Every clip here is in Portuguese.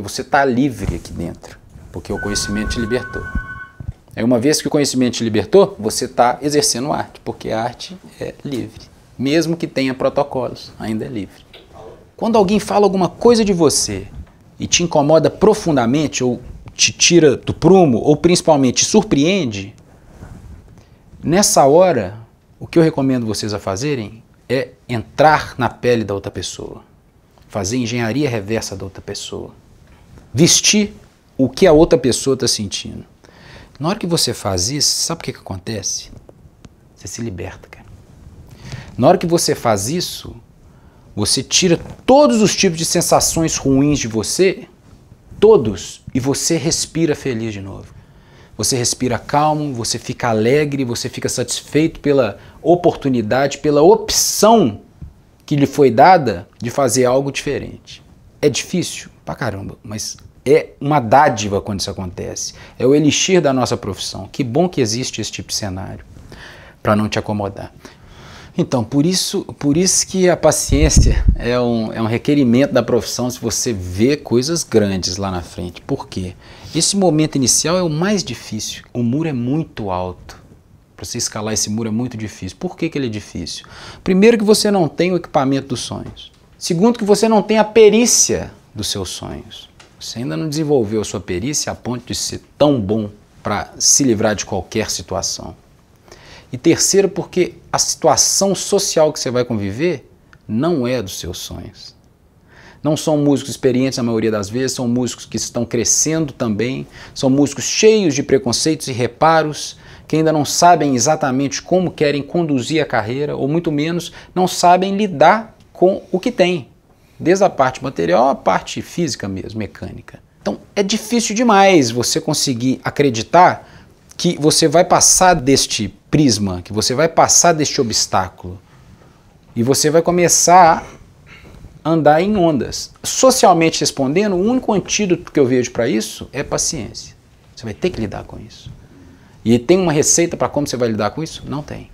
Porque você está livre aqui dentro. Porque o conhecimento te libertou. é uma vez que o conhecimento te libertou, você está exercendo arte, porque a arte é livre. Mesmo que tenha protocolos, ainda é livre. Quando alguém fala alguma coisa de você e te incomoda profundamente, ou te tira do prumo, ou principalmente surpreende, nessa hora, o que eu recomendo vocês a fazerem é entrar na pele da outra pessoa, fazer engenharia reversa da outra pessoa vestir o que a outra pessoa está sentindo. Na hora que você faz isso, sabe o que, que acontece? Você se liberta, cara. Na hora que você faz isso, você tira todos os tipos de sensações ruins de você, todos, e você respira feliz de novo. Você respira calmo, você fica alegre, você fica satisfeito pela oportunidade, pela opção que lhe foi dada de fazer algo diferente. É difícil? pra caramba, mas é uma dádiva quando isso acontece. É o elixir da nossa profissão. Que bom que existe esse tipo de cenário para não te acomodar. Então, por isso, por isso que a paciência é um, é um requerimento da profissão se você vê coisas grandes lá na frente. Por quê? Esse momento inicial é o mais difícil. O muro é muito alto. Para você escalar esse muro é muito difícil. Por que, que ele é difícil? Primeiro, que você não tem o equipamento dos sonhos. Segundo, que você não tem a perícia dos seus sonhos. Você ainda não desenvolveu a sua perícia a ponto de ser tão bom para se livrar de qualquer situação. E terceiro, porque a situação social que você vai conviver não é dos seus sonhos. Não são músicos experientes na maioria das vezes, são músicos que estão crescendo também, são músicos cheios de preconceitos e reparos, que ainda não sabem exatamente como querem conduzir a carreira, ou muito menos não sabem lidar com o que têm desde a parte material à parte física mesmo, mecânica. Então é difícil demais você conseguir acreditar que você vai passar deste prisma, que você vai passar deste obstáculo e você vai começar a andar em ondas. Socialmente respondendo, o único antídoto que eu vejo para isso é paciência. Você vai ter que lidar com isso. E tem uma receita para como você vai lidar com isso? Não tem.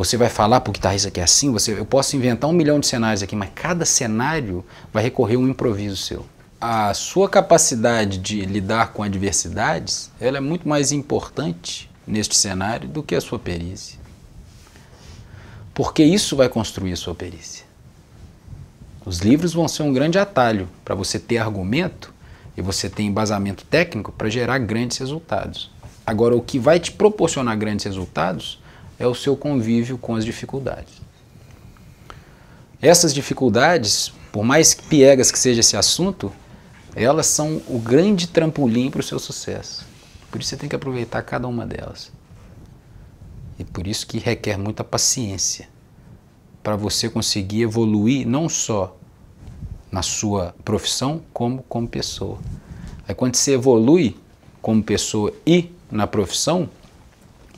Você vai falar para o guitarrista que é assim, você, eu posso inventar um milhão de cenários aqui, mas cada cenário vai recorrer a um improviso seu. A sua capacidade de lidar com adversidades, ela é muito mais importante neste cenário do que a sua perícia. Porque isso vai construir a sua perícia. Os livros vão ser um grande atalho para você ter argumento e você ter embasamento técnico para gerar grandes resultados. Agora, o que vai te proporcionar grandes resultados é o seu convívio com as dificuldades. Essas dificuldades, por mais piegas que seja esse assunto, elas são o grande trampolim para o seu sucesso. Por isso você tem que aproveitar cada uma delas. E por isso que requer muita paciência para você conseguir evoluir não só na sua profissão, como como pessoa. Aí quando você evolui como pessoa e na profissão,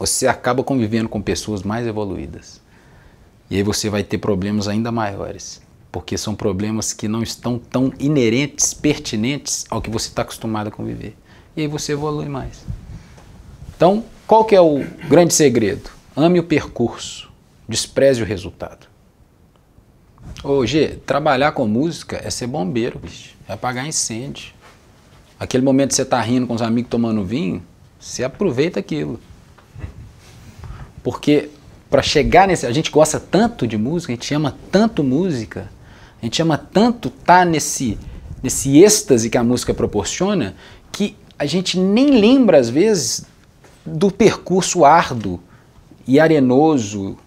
você acaba convivendo com pessoas mais evoluídas. E aí você vai ter problemas ainda maiores, porque são problemas que não estão tão inerentes, pertinentes ao que você está acostumado a conviver. E aí você evolui mais. Então, qual que é o grande segredo? Ame o percurso, despreze o resultado. Ô G, trabalhar com música é ser bombeiro, bicho. É apagar incêndio. Aquele momento que você está rindo com os amigos tomando vinho, você aproveita aquilo. Porque para chegar nesse. A gente gosta tanto de música, a gente ama tanto música, a gente ama tanto estar tá nesse, nesse êxtase que a música proporciona, que a gente nem lembra, às vezes, do percurso árduo e arenoso,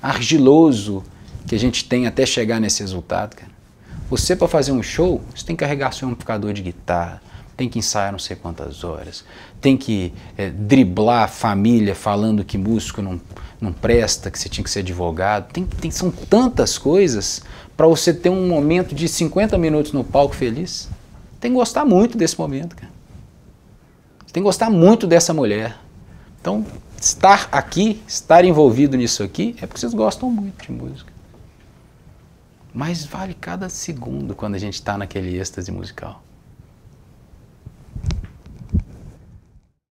argiloso que a gente tem até chegar nesse resultado, cara. Você, para fazer um show, você tem que carregar seu amplificador de guitarra, tem que ensaiar não sei quantas horas, tem que é, driblar a família falando que músico não, não presta, que você tinha que ser advogado. Tem, tem são tantas coisas para você ter um momento de 50 minutos no palco feliz. Tem que gostar muito desse momento, cara. Tem que gostar muito dessa mulher. Então, estar aqui, estar envolvido nisso aqui, é porque vocês gostam muito de música. Mas vale cada segundo quando a gente está naquele êxtase musical.